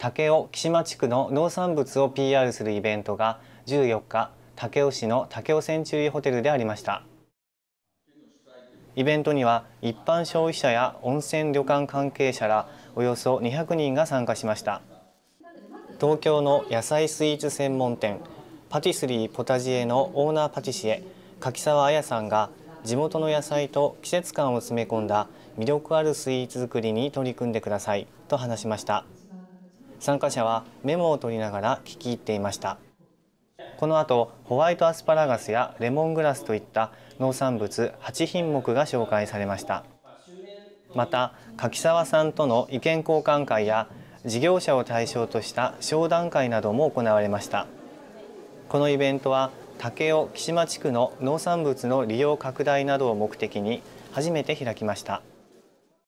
武雄木島地区の農産物を PR するイベントが14日武雄市の武雄センチュリーホテルでありましたイベントには一般消費者や温泉旅館関係者らおよそ200人が参加しました東京の野菜スイーツ専門店パティスリーポタジエのオーナーパティシエ柿沢彩さんが地元の野菜と季節感を詰め込んだ魅力あるスイーツ作りに取り組んでくださいと話しました。参加者はメモを取りながら聞き入っていましたこの後ホワイトアスパラガスやレモングラスといった農産物8品目が紹介されましたまた柿沢さんとの意見交換会や事業者を対象とした商談会なども行われましたこのイベントは武雄木島地区の農産物の利用拡大などを目的に初めて開きました。